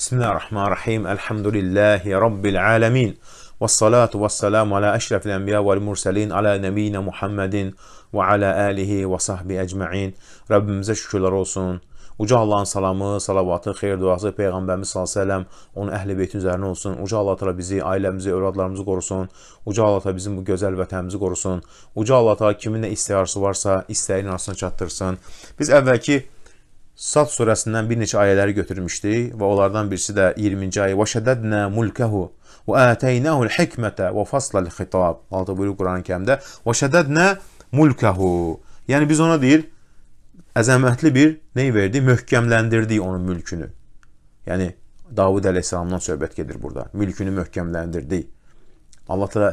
Bismillahirrahmanirrahim. Elhamdülillahi Rabbil alemin. Ve salatu ve selamu ala eşrefil enbiya vel murselin ala nebine Muhammedin ve ala alihi ve sahbi ecma'in. Rabbimize şükürler olsun. Uca Allahın salamı, salavatı, xeyir duası Peyğəmbərimiz s.ə.v, onun əhl-i beyti üzərinə olsun. Uca Allah təala bizi, ailəmizi, övladlarımızı qorusun. Uca Allah təala bizim bu gözəl vətənimizi qorusun. Uca Allah təala kimin nə istəyarısı varsa, istəyin arasına çatdırsın. Biz əvvəlki Sad surəsindən bir neçə ayələri götürmüşdük və onlardan birisi də 20-ci ayə. وَشَدَدْنَا مُلْكَهُ وَآتَيْنَهُ الْحِكْمَةَ وَفَصْلَ الْخِطَابِ Allah buyurur Quran-ı Kərimdə. وَشَدَدْنَا مُلْكَهُ Yəni biz ona deyir, əzəmətli bir ney verdi? Möhkəmləndirdik onun mülkünü. Yəni Davud əleyhissalamdan söhbət gedir burada. Mülkünü möhkəmləndirdik. Allah da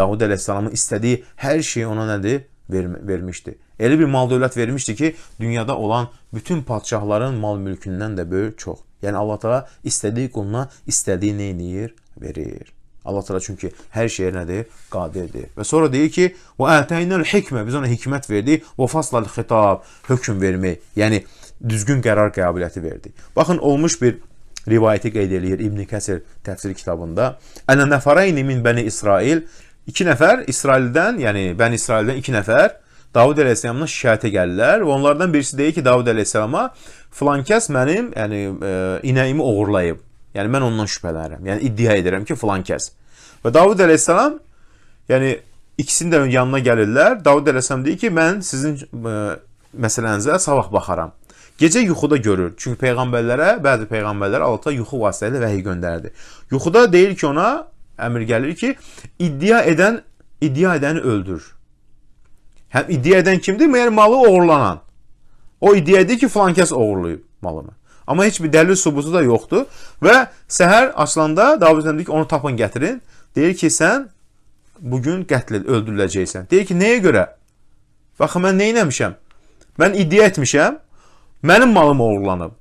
Davud əleyhissalamın istədiyi hər şeyi ona nədir? vermişdi. Elə bir mal dövlət vermişdi ki, dünyada olan bütün padşahların mal mülkündən də böyük çox. Yəni Allah Taala istədiyi quluna istədiyini eləyir, verir. Allah Taala çünki hər şeyə nədir? Qadirdir. Və sonra deyir ki, "Və ataynal hikmə" biz ona hikmət verdik, "Və faslal xitab" hökm vermək, yəni düzgün qərar qəbaliyyəti verdik. Baxın olmuş bir rivayəti qeyd eləyir İbn Kəsir təfsir kitabında. "Ənə nəfərayni min bəni İsrail iki nəfər İsraildən, yəni Bən İsraildən iki nəfər Davud əleyhissalamdan şikayətə gəlirlər və onlardan birisi deyir ki, Davud əleyhissalama filan kəs mənim, yəni e, inəyimi oğurlayıb. Yəni mən ondan şübhələnirəm. Yəni iddia edirəm ki, filan kəs. Və Davud əleyhissalam yəni ikisinin də yanına gəlirlər. Davud əleyhissalam deyir ki, mən sizin e, məsələnizə sabah baxaram. Gecə yuxuda görür. Çünki peyğəmbərlərə, bəzi peyğəmbərlərə Allah yuxu vasitəsilə vəhi göndərdi. Yuxuda deyir ki, ona əmr gəlir ki, iddia edən iddia edəni öldür. Həm iddia edən kimdir? Məyər yəni malı oğurlanan. O iddia edir ki, filan kəs oğurlayıb malını. Amma heç bir dəlil sübutu da yoxdur və səhər açılanda Davud Zəmdir ki, onu tapın, gətirin. Deyir ki, sən bugün qətl öldürüləcəksən. Deyir ki, nəyə görə? Baxın, mən nə etmişəm? Mən iddia etmişəm, mənim malım oğurlanıb.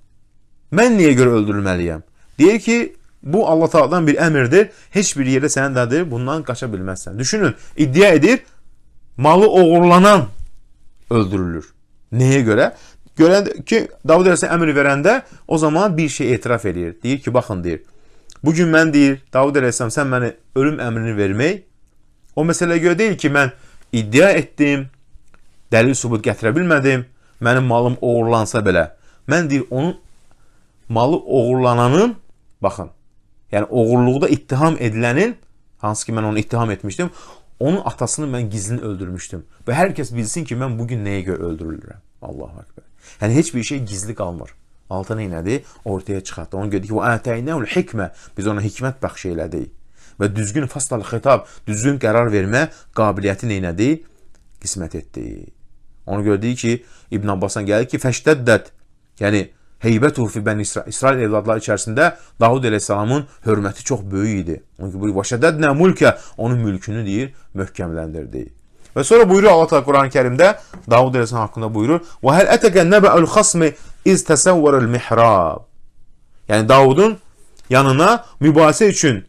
Mən niyə görə öldürülməliyəm? Deyir ki, Bu Allah Teala'dan bir əmirdir. Heç bir yerdə səndədir. Bundan qaça bilməzsən. Düşünün, iddia edir, malı oğurlanan öldürülür. Nəyə görə? Görən ki, Davud Əleyhisselam əmr verəndə o zaman bir şey etiraf eləyir. Deyir ki, baxın deyir. Bu gün mən deyir, Davud Əleyhisselam sən mənə ölüm əmrini vermək. O məsələyə görə deyil ki, mən iddia etdim, dəlil sübut gətirə bilmədim, mənim malım oğurlansa belə. Mən deyir onun malı oğurlananın baxın yəni oğurluqda ittiham edilənin, hansı ki mən onu ittiham etmişdim, onun atasını mən gizlin öldürmüşdüm. Və hər kəs bilsin ki, mən bugün nəyə görə öldürülürəm. Allahu akbar. Yəni heç bir şey gizli qalmır. Altı nədir? Ortaya çıxartdı. Onu gördük ki, və ətəynəul hikmə. Biz ona hikmət bəxş elədik. Və düzgün fasal xitab, düzgün qərar vermə qabiliyyəti nəyinədi? Qismət etdi. Onu gördük ki, İbn Abbasdan gəlir ki, fəştəddət. Yəni heybətuhu fi bəni İsrail, İsrail evladları içərisində Davud əleyhissalamın hörməti çox böyük idi. Çünki bu vaşədədnə mulkə onun mülkünü deyir, möhkəmləndirdi. Və sonra buyurur Allah Teala Quran-Kərimdə Davud əleyhissalam haqqında buyurur: "Və hal ataka naba'ul xasmi iz tasawwara'l mihrab." Yəni Davudun yanına mübahisə üçün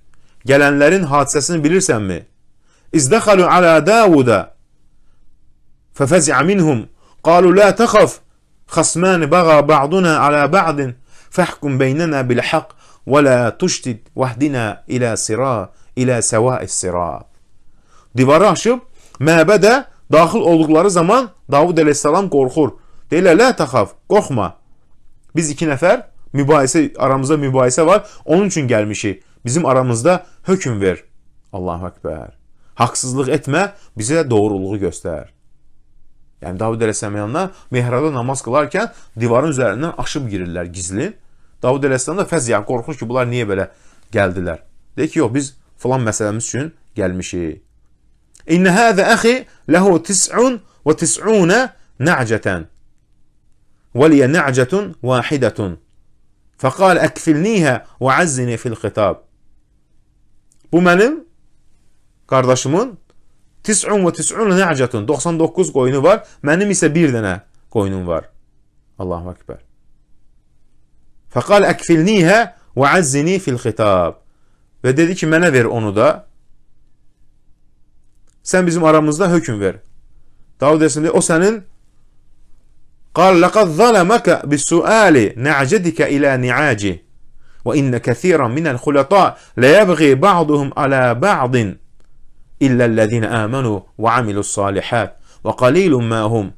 gələnlərin hadisəsini bilirsənmi? İzdəxalu ala Davuda fəfəzi'a minhum qalu la takhaf خصمان بغى بعضنا على بعض فاحكم بيننا ve la تشتد vahdina ila sira ila seva'is sira. Divarı aşıp məbədə dahil olduqları zaman Davud əleyhissalam qorxur. Deyirlər: "Lə təxaf, qorxma. Biz iki nəfər mübahisə aramızda mübahisə var. Onun için gelmişi. Bizim aramızda hökm ver." Allahu ekber. Haqsızlıq etmə, bizə doğruluğu göster. Yəni Davud əleyhissalamla mehrabda namaz qılarkən divarın üzərindən aşıb girirlər gizli. Davud əleyhissalam da fəz yəni qorxur ki, bunlar niyə belə gəldilər? Deyir ki, yox biz filan məsələmiz üçün gəlmişik. İnne hâzâ axi lehu 99 və 90 na'catan. Və liyə na'catun vahidatun. Fəqal əkfilniha və azzini fil xitab. Bu mənim qardaşımın ve 99 ne harcatın? 99 koyunu var. Benim ise bir tane koyunum var. Allahu Ekber. Fakal ekfilnihe ve azzini fil hitab. Ve dedi ki bana ver onu da. Sen bizim aramızda hüküm ver. Davud Aleyhisselam o senin قال لقد ظلمك بالسؤال نعجدك إلى نعاجه وإن كثيرا من الخلطاء لا يبغي بعضهم على بعض illellezine amenu ve amilus salihat ve qalilun mahum.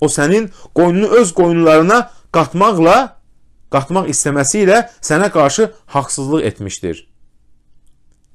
O sənin qoynunu öz qoyunlarına qatmaqla, qatmaq istəməsi ilə sənə qarşı haqsızlıq etmişdir.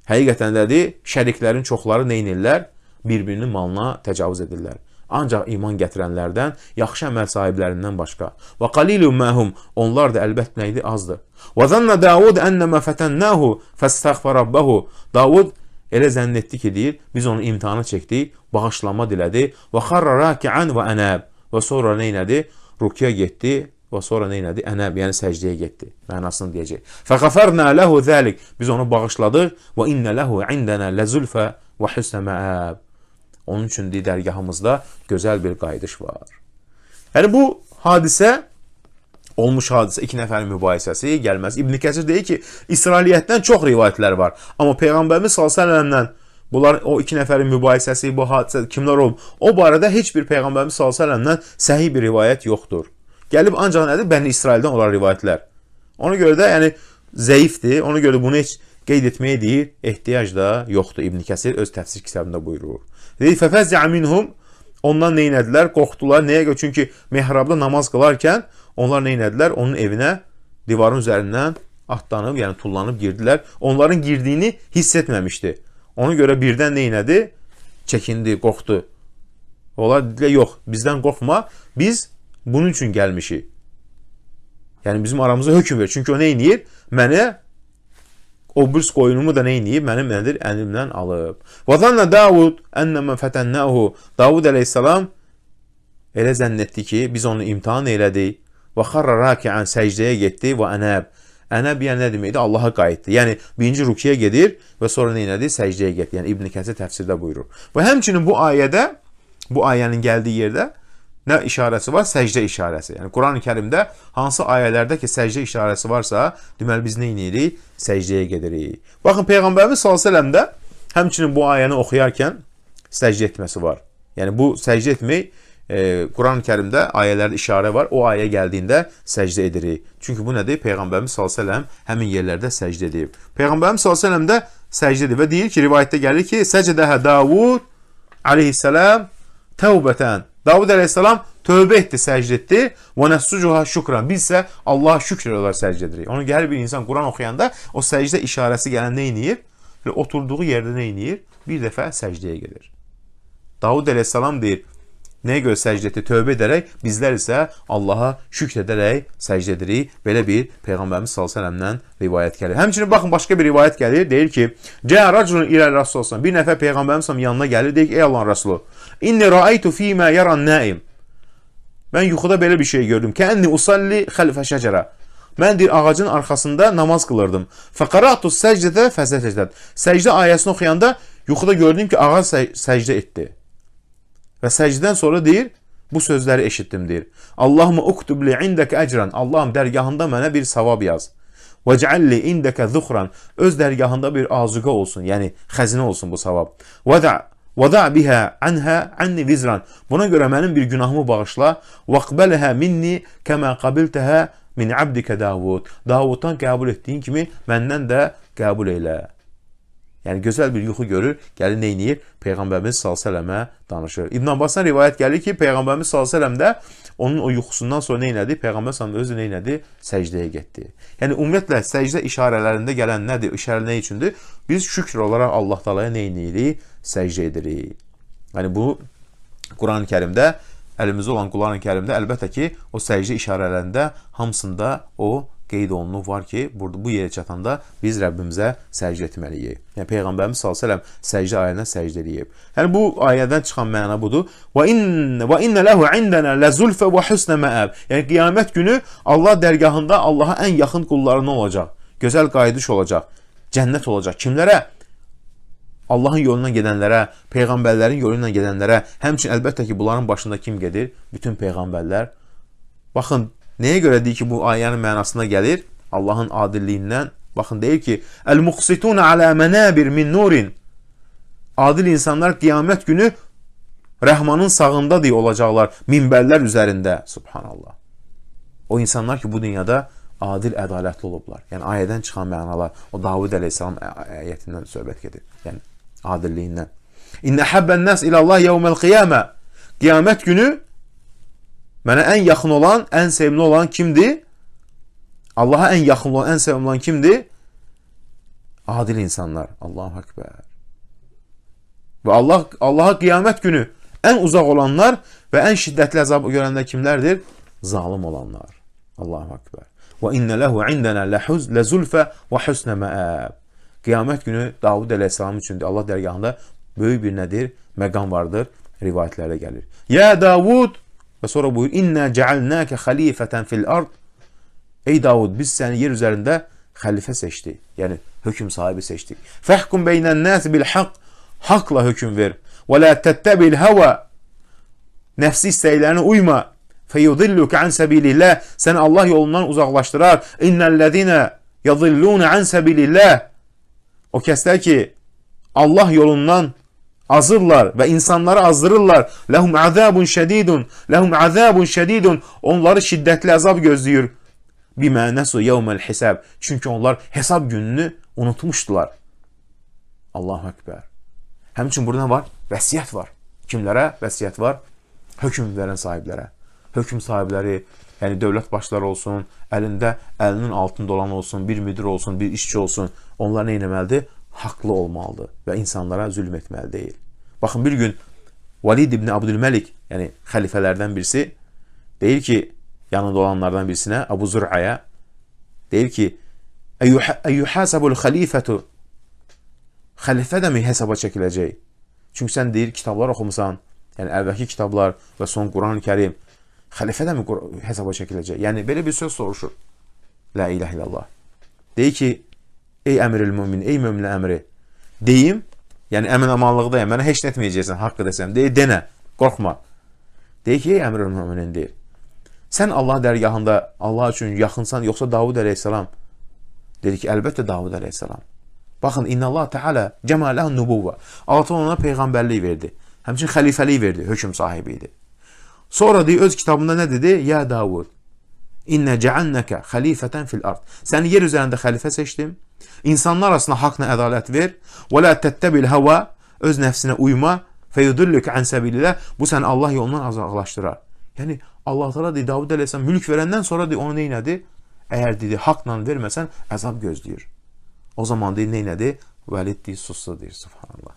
Həqiqətən dədir, şəriklərin çoxları neynirlər? Bir-birinin malına təcavüz edirlər. Ancaq iman gətirənlərdən, yaxşı əməl sahiblərindən başqa. Və qalilun məhum, onlar da əlbəttə idi azdır. Və zanna Davud ənnəmə fətənnəhu fəstəğfə rabbəhu. Davud Elə zənn etdi ki, deyir, biz onu imtihana çəkdik, bağışlanma dilədi. Və xarra rakian və ənəb. Və sonra nə elədi? Rukiyə getdi və sonra nə elədi? Ənəb, yəni səcdəyə getdi. Mənasını deyəcək. Fəxəfərnə ləhu zəlik. Biz onu bağışladıq və innə ləhu indənə ləzülfə və hüsnə məəb. Onun üçün deyir, dərgahımızda gözəl bir qayıdış var. Yəni bu hadisə olmuş hadisə iki nəfərin mübahisəsi gəlməz. İbn Kəsir deyir ki, İsrailiyyətdən çox rivayətlər var. Amma peyğəmbərimiz sallallahu əleyhi və səlləmdən Bunlar o iki nəfərin mübahisəsi, bu hadisə kimlər olub? O barədə heç bir peyğəmbərimiz sallallahu əleyhi və səlləmdən səhih bir rivayət yoxdur. Gəlib ancaq nədir? Bəni İsraildən olan rivayətlər. Ona görə də yəni zəifdir. Ona görə bunu heç qeyd etməyə deyir, ehtiyac da yoxdur. İbn Kəsir öz təfsir kitabında buyurur. Deyir: "Fəfəzə minhum" ondan neynədilər? Qorxdular. Nəyə görə? Çünki mehrabda namaz qılarkən Onlar nə etdilər? Onun evinə divarın üzərindən atlanıb, yəni tullanıb girdilər. Onların girdiyini hiss etməmişdi. Ona görə birdən nə etdi? Çəkindi, qorxdu. Onlar dedilər, yox, bizdən qorxma, biz bunun üçün gəlmişik. Yəni bizim aramızda hökm ver. Çünki o nə eləyir? Mənə o bürs qoyunumu da nə eləyib? Mənim nədir? Əlimdən alıb. Və zanna Davud ennəmə fətənnəhu. Davud əleyhissalam elə zənn etdi ki, biz onu imtahan elədik Və xarra rakian səcdəyə getdi və ənəb. Ənəb yəni nə deməkdir? Allaha qayıtdı. Yəni birinci rukiyə gedir və sonra nə elədi? Səcdəyə getdi. Yəni İbn Kəsir təfsirdə buyurur. Və həmçinin bu ayədə, bu ayənin gəldiyi yerdə nə işarəsi var? Səcdə işarəsi. Yəni Qurani-Kərimdə hansı ayələrdə ki, səcdə işarəsi varsa, deməli biz nə edirik? Səcdəyə gedirik. Baxın peyğəmbərimiz sallallahu əleyhi və səlləm də həmçinin bu ayəni oxuyarkən səcdə etməsi var. Yəni bu səcdə etmək Quran-ı Kərimdə ayələrdə işarə var. O ayə gəldiyində səcdə edirik. Çünki bu nədir? Peyğəmbərimiz sallallahu əleyhi və səlləm həmin yerlərdə səcdə edib. Peyğəmbərimiz sallallahu əleyhi və səlləm də səcdə edib və deyir ki, rivayətdə gəlir ki, səcdədə Davud əleyhissalam təvbətən. Davud əleyhissalam tövbə etdi, səcdə etdi. Və nəsucuha şükran. Biz isə Allaha şükr olaraq səcdə edirik. Onun hər bir insan Quran oxuyanda o səcdə işarəsi gələn nə eləyir? Oturduğu yerdə nə eləyir? Bir dəfə səcdəyə gedir. Davud əleyhissalam deyir: Nəyə görə səcdə etdi? Tövbə edərək, bizlər isə Allaha şükr edərək səcdə edirik. Belə bir Peyğəmbərimiz s.ə.vədən rivayət gəlir. Həmçinin baxın, başqa bir rivayət gəlir. Deyir ki, Cəə racunun ilə rəsul olsun. Bir nəfər Peyğəmbərimiz yanına gəlir, deyir ki, ey Allahın rəsulu, İnni rəaytu fīmə yaran nəim. Mən yuxuda belə bir şey gördüm. Kənni usalli xəlfə şəcərə. Mən deyir ağacın arxasında namaz qılırdım. Fəqaratu səcdədə fəsəcdəd. Səcdə ayəsini oxuyanda yuxuda gördüm ki, ağac səcdə etdi. Və səcdən sonra deyir, bu sözləri eşitdim deyir. Allahumma uktub li indaka ecran. Allahım dərgahında mənə bir savab yaz. Və cəlli indaka zuxran. Öz dərgahında bir azuqa olsun, yəni xəzinə olsun bu savab. Və da Vada biha anha anni vizran. Buna görə mənim bir günahımı bağışla. Vaqbalha minni kama qabiltaha min abdika Davud. Davuddan qəbul etdiyin kimi məndən də qəbul elə. Yəni gözəl bir yuxu görür, gəlir nə edir? Peyğəmbərimiz sallalləmə danışır. İbn Abbasdan rivayət gəlir ki, Peyğəmbərimiz sallalləmə də onun o yuxusundan sonra nə elədi? Peyğəmbər sallallahu özü nə elədi? Səcdəyə getdi. Yəni ümumiyyətlə səcdə işarələrində gələn nədir? İşarə nə üçündür? Biz şükr olaraq Allah Taalaya nə edirik? Səcdə edirik. Yəni bu Qurani-Kərimdə əlimizdə olan Qurani-Kərimdə əlbəttə ki, o səcdə işarələrində hamısında o qeyd olunub var ki, burada bu yerə çatanda biz Rəbbimizə səcdə etməliyik. Yəni peyğəmbərimiz sallallahu səcdə ayəsinə səcdə eləyib. Yəni bu ayədən çıxan məna budur. Və in və inna lahu indana lazulfa və husna ma'ab. Yəni qiyamət günü Allah dərgahında Allaha ən yaxın qullarına olacaq. Gözəl qayıdış olacaq. Cənnət olacaq. Kimlərə? Allahın yolundan gedənlərə, peyğəmbərlərin yolu ilə gedənlərə, həmçinin əlbəttə ki, bunların başında kim gedir? Bütün peyğəmbərlər. Baxın, Nəyə görə deyir ki, bu ayənin mənasına gəlir? Allahın adilliyindən. Baxın, deyir ki, Əl-muqsitun alə mənəbir min nurin. Adil insanlar qiyamət günü Rəhmanın sağında deyə olacaqlar, minbərlər üzərində. Subhanallah. O insanlar ki, bu dünyada adil, ədalətli olublar. Yəni, ayədən çıxan mənalar, o Davud əleyhissalam ayətindən söhbət gedir. Yəni, adilliyindən. İnnə həbbən nəs ilə Allah yevməl qiyamə. Qiyamət günü Mənə ən yaxın olan, ən sevimli olan kimdir? Allaha ən yaxın olan, ən sevimli olan kimdir? Adil insanlar. Allahu Akbar. Və Allah, Allaha qiyamət günü ən uzaq olanlar və ən şiddətli əzabı görənlər kimlərdir? Zalim olanlar. Allahu Akbar. Və innə ləhu indənə ləhuz, ləzulfə və hüsnə məəb. Qiyamət günü Davud əleyhissalam üçündür. Allah dərgahında böyük bir nədir? Məqam vardır. Rivayətlərə gəlir. Yə Davud, Və sonra buyur: "İnna cealnake halifeten fil ard." Ey Davud, biz səni yer üzərində xəlifə seçdik. Yəni hökm sahibi seçdik. "Fəhkum beyne'n-nas bil-haqq." Haqla hökm ver. "Və la tettabil hava." Nəfsi istəklərinə uyma. "Feyudilluke an sabilillah." Səni Allah yolundan uzaqlaşdırar. "İnnellezine yadilluna an sabilillah." O kəslər ki Allah yolundan azırlar ve insanları azdırırlar. Lehum azabun şedidun. Lehum azabun şedidun. Onları şiddetli azap gözlüyor. Bime nesu yevmel hesab. Çünkü onlar hesap gününü unutmuşdular. Allahu Ekber. Həmçin burada nə var? Vəsiyyət var. Kimlərə vəsiyyət var? Hökm verən sahiblərə. Hökm sahibləri, yəni dövlət başları olsun, əlində, əlinin altında olan olsun, bir müdir olsun, bir işçi olsun, onlar nə etməlidir? haqlı olmalıdır və insanlara zülm etməli deyil. Baxın, bir gün Valid ibn Abdülməlik, yəni xəlifələrdən birisi, deyir ki, yanında olanlardan birisinə, Abu Zur'aya, deyir ki, Əyyuhəsəbul xəlifətü Xəlifə də mi hesaba çəkiləcək? Çünki sən deyir, kitablar oxumusan, yəni əvvəlki kitablar və son Quran-ı Kerim, xəlifə də mi hesaba çəkiləcək? Yəni, belə bir söz soruşur. La ilahe illallah. Deyir ki, Ey əmirül mümin, ey möminə əmri. Deyim, yəni əmin amanlıqdayım, mənə heç nə etməyəcəksən, haqqı desəm. Deyir, denə, qorxma. Deyir ki, ey əmirül müminin, deyir. Sən Allah dərgahında Allah üçün yaxınsan, yoxsa Davud əleyhissalam? Dedi ki, əlbəttə Davud əleyhissalam. Baxın, inna Allah Teala cəmaləhun nubuvva. Allah ona peyğəmbərlik verdi. Həmçinin xəlifəlik verdi, hökm sahibi idi. Sonra deyir, öz kitabında nə dedi? Ya Davud, İnne cealneke halifeten fil ard. Seni yer üzerinde halife seçtim. İnsanlar arasında hakna adalet ver. Ve la tettebil heva. Öz nefsine uyma. Feyudüllük an sebilillah. Bu sen Allah yolundan azaklaştırar. Yani Allah Teala dedi Davud Aleyhisselam mülk verenden sonra dedi onu neynədi? Eğer dedi hakla vermesen azap gözlüyor. O zaman dedi neynədi? Velid deyir, sussa deyir, subhanallah.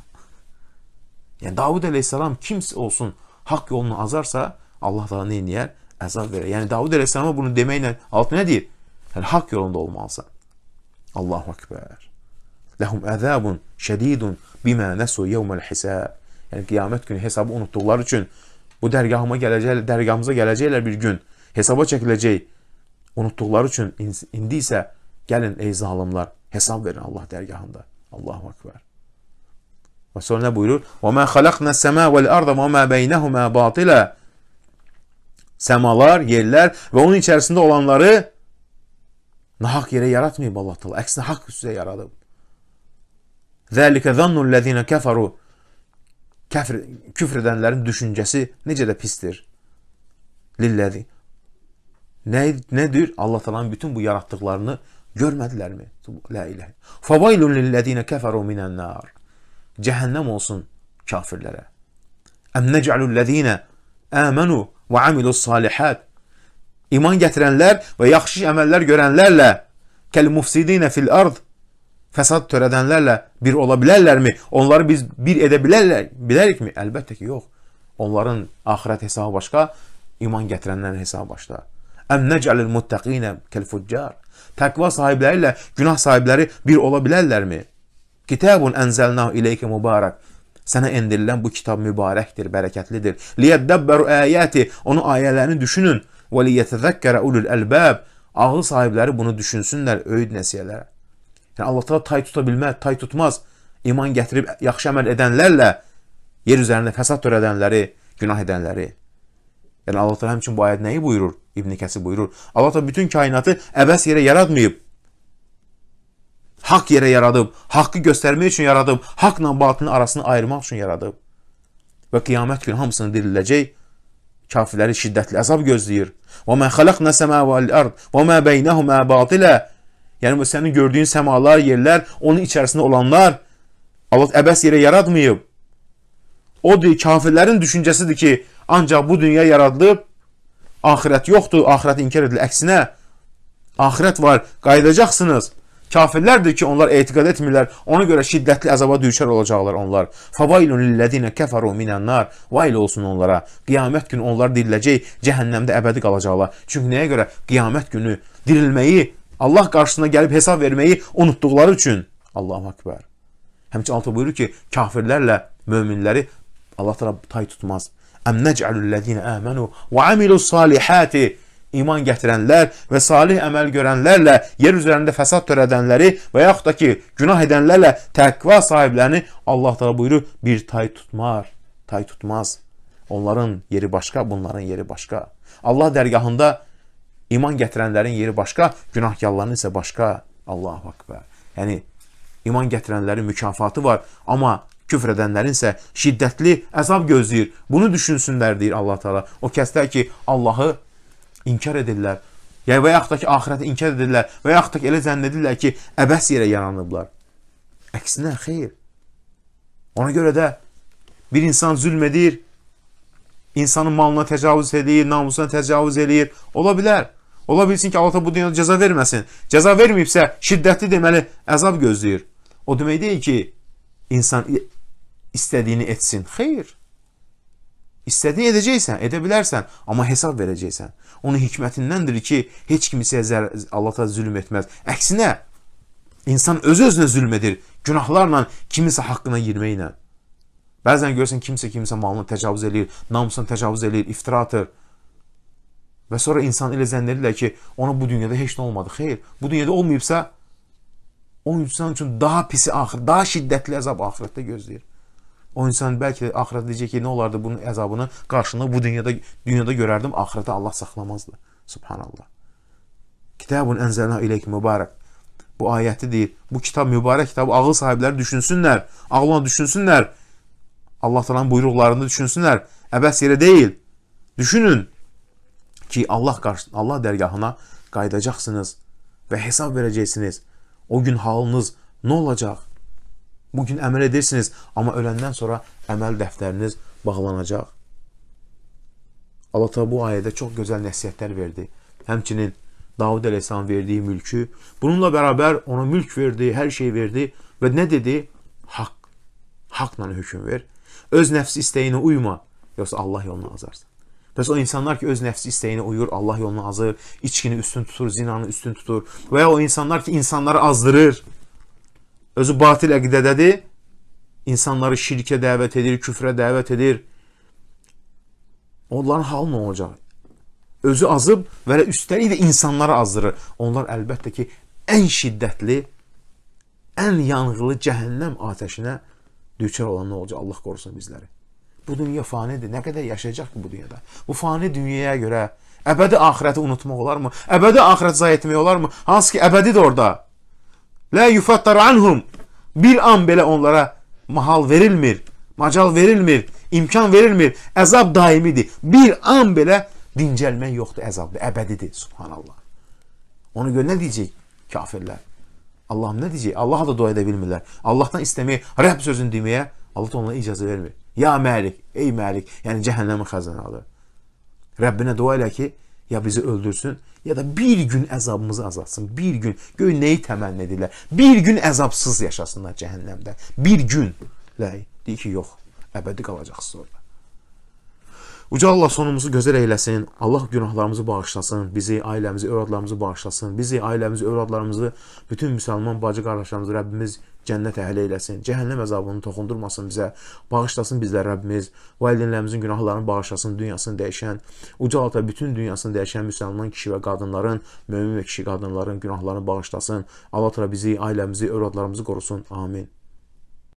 Yani Davud Aleyhisselam kimse olsun hak yolunu azarsa Allah Teala yer. əzab verər. Yəni Davud əleyhissalama bunu deməklə altı nə deyir? Yəni haqq yolunda olmalısan. Allahu ekber. Lahum əzabun şədidun bima nasu yawmal hisab. Yəni qiyamət günü hesabı unutduqları üçün bu dərgahıma gələcəklər, dərgahımıza gələcəklər bir gün. Hesaba çəkiləcək. Unutduqları üçün indi isə gəlin ey zalımlar, hesab verin Allah dərgahında. Allahu ekber. Və sonra nə buyurur? "Və ma xalaqna səma vel arda və ma beynehuma batila." Səmalar, yerlər və onun içərisində olanları nahaq yerə yaratmayıb Allah təala. Əksinə haqq üzrə yaradıb. Zəlikə zannullezina kəfəru kəfr küfr edənlərin düşüncəsi necə də pisdir. Lilləzi. Nə nədir? Allah təalanın bütün bu yaratdıqlarını görmədilərmi? La ilahe. Favailun lillezina kəfəru minan nar. Cəhənnəm olsun kafirlərə. Əm necəlul lezina amanu və amilus salihət. İman gətirənlər və yaxşı əməllər görənlərlə, kəl mufsidinə fil ard, fəsad törədənlərlə bir ola bilərlərmi? Onları biz bir edə bilərlər, bilərikmi? Əlbəttə ki, yox. Onların axirət hesabı başqa, iman gətirənlərin hesabı başqa. Əm nəcəlil muttəqinə kəlfuccar. Təqva sahibləri ilə günah sahibləri bir ola bilərlərmi? Kitabun ənzəlnahu ileykə mübarək. Sənə endirilən bu kitab mübarəkdir, bərəkətlidir. Liyəddəbbəru əyəti, onun ayələrini düşünün. Və liyətəzəkkərə ulul əlbəb, ağıl sahibləri bunu düşünsünlər öyüd nəsiyələrə. Yəni Allah təala tay tuta bilməz, tay tutmaz. İman gətirib yaxşı əməl edənlərlə yer üzərində fəsad törədənləri, günah edənləri. Yəni Allah təala həmçinin bu ayədə nəyi buyurur? İbn Kəsir buyurur. Allah təala bütün kainatı əbəs yerə yaratmayıb haqq yerə yaradıb, haqqı göstərmək üçün yaradıb, haqqla batının arasını ayırmaq üçün yaradıb. Və qiyamət günü hamısını diriləcək, kafirləri şiddətli əzab gözləyir. Və mə xələqnə səməvəl ərd və mə beynəhumə batilə. Yəni bu sənin gördüyün səmalar, yerlər, onun içərisində olanlar Allah əbəs yerə yaratmayıb. Odur kafirlərin düşüncəsidir ki, ancaq bu dünya yaradılıb, axirət yoxdur, axirət inkar edilir. Əksinə, axirət var, qayıdacaqsınız. Kafirlərdir ki, onlar etiqad etmirlər. Ona görə şiddətli əzaba düşər olacaqlar onlar. Favailun lillezina kafaru minennar. Vail olsun onlara. Qiyamət günü onlar diriləcək, cəhənnəmdə əbədi qalacaqlar. Çünki nəyə görə? Qiyamət günü dirilməyi, Allah qarşısına gəlib hesab verməyi unutduqları üçün. Allahu akbar. Həmçinin altı buyurur ki, kafirlərlə möminləri Allah təala tay tutmaz. Əmnəcəlüllezina amanu və amilus salihati iman gətirənlər və salih əməl görənlərlə yer üzərində fəsad törədənləri və yaxud da ki, günah edənlərlə təqva sahiblərini Allah təala buyurur, bir tay tutmar, tay tutmaz. Onların yeri başqa, bunların yeri başqa. Allah dərgahında iman gətirənlərin yeri başqa, günahkarların isə başqa. Allahu akbar. Yəni iman gətirənlərin mükafatı var, amma küfr edənlərin isə şiddətli əzab gözləyir. Bunu düşünsünlər deyir Allah Teala. O kəslər ki, Allahı inkar edirlər. Ya yəni və yaxud da ki, axirəti inkar edirlər və yaxud da ki, elə zənn edirlər ki, əbəs yerə yaranıblar. Əksinə, xeyr. Ona görə də bir insan zülm edir, insanın malına təcavüz edir, namusuna təcavüz edir. Ola bilər. Ola bilsin ki, Allah bu dünyada cəza verməsin. Cəza verməyibsə, şiddətli deməli əzab gözləyir. O demək deyil ki, insan istədiyini etsin. Xeyr. İstədiyin edəcəksən, edə bilərsən, amma hesab verəcəksən. Onun hikmətindəndir ki, heç kimsəyə Allah təala zülm etməz. Əksinə, insan öz-özünə zülm edir, günahlarla, kiminsə haqqına girməklə. Bəzən görürsən kimsə kimsə malını təcavüz eləyir, namusuna təcavüz eləyir, iftira atır. Və sonra insan elə zənn edirlər ki, ona bu dünyada heç nə olmadı. Xeyr, bu dünyada olmayıbsa, o insan üçün daha pisi axır, daha şiddətli əzab axirətdə gözləyir. O insan bəlkə də axirətdə deyəcək ki, nə olardı bunun əzabını, qarşını bu dünyada dünyada görərdim, axirətdə Allah saxlamazdı. Subhanallah. Kitabun ənzəlna ileyk mübarək. Bu ayəti deyir. Bu kitab mübarək kitab ağıl sahibləri düşünsünlər, ağla düşünsünlər. Allah Taala'nın buyruqlarını düşünsünlər. Əbəs yerə deyil. Düşünün ki, Allah qarşı Allah dərgahına qayıdacaqsınız və hesab verəcəksiniz. O gün halınız nə olacaq? Bugün əməl edirsiniz, amma öləndən sonra əməl dəftəriniz bağlanacaq. Allah bu ayədə çox gözəl nəsihətlər verdi. Həmçinin Davud əleyhissalam verdiyi mülkü, bununla bərabər ona mülk verdi, hər şey verdi və nə dedi? Haqq. Haqqla hökm ver. Öz nəfs istəyinə uyma, yoxsa Allah yolunu azarsan. Bəs o insanlar ki, öz nəfsi istəyinə uyur, Allah yolunu azır, içkini üstün tutur, zinanı üstün tutur və ya o insanlar ki, insanları azdırır, Özü batil əqidədədir. İnsanları şirkə dəvət edir, küfrə dəvət edir. Onların halı nə olacaq? Özü azıb və üstəlik də insanları azdırır. Onlar əlbəttə ki, ən şiddətli, ən yanğılı cəhənnəm atəşinə düçar olan nə olacaq? Allah qorusun bizləri. Bu dünya fanidir. Nə qədər yaşayacaq ki bu dünyada? Bu fani dünyaya görə əbədi axirəti unutmaq olarmı? Əbədi axirət zay etmək olarmı? Hansı ki əbədidir orada. La yufattar anhum. Bir an belə onlara mahal verilmir, macal verilmir, imkan verilmir. Əzab daimidir. Bir an belə dincəlmək yoxdur əzabda, əbədidir. Subhanallah. Ona görə nə deyəcək kafirlər? Allahım nə deyəcək? Allaha da dua edə bilmirlər. Allahdan istəməyə, Rəbb sözünü deməyə Allah da onlara icazə vermir. Ya Məlik, ey Məlik, yəni cəhənnəmin xəzinələri. Rəbbinə dua elə ki, ya bizi öldürsün ya da bir gün əzabımızı azalsın. Bir gün göy nəyi təmənn edirlər? Bir gün əzabsız yaşasınlar cəhənnəmdə. Bir gün. Ləy, deyir ki, yox, əbədi qalacaqsınız orada. Uca Allah sonumuzu gözəl eyləsin. Allah günahlarımızı bağışlasın. Bizi, ailəmizi, övladlarımızı bağışlasın. Bizi, ailəmizi, övladlarımızı, bütün müsəlman bacı qardaşlarımızı Rəbbimiz bağışlasın cənnət əhli eləsin, cəhənnəm əzabını toxundurmasın bizə, bağışlasın bizlər Rəbbimiz, valideynlərimizin günahlarını bağışlasın, dünyasını dəyişən, uca alta bütün dünyasını dəyişən müsəlman kişi və qadınların, mömin və kişi qadınların günahlarını bağışlasın, Allah təala bizi, ailəmizi, övladlarımızı qorusun. Amin.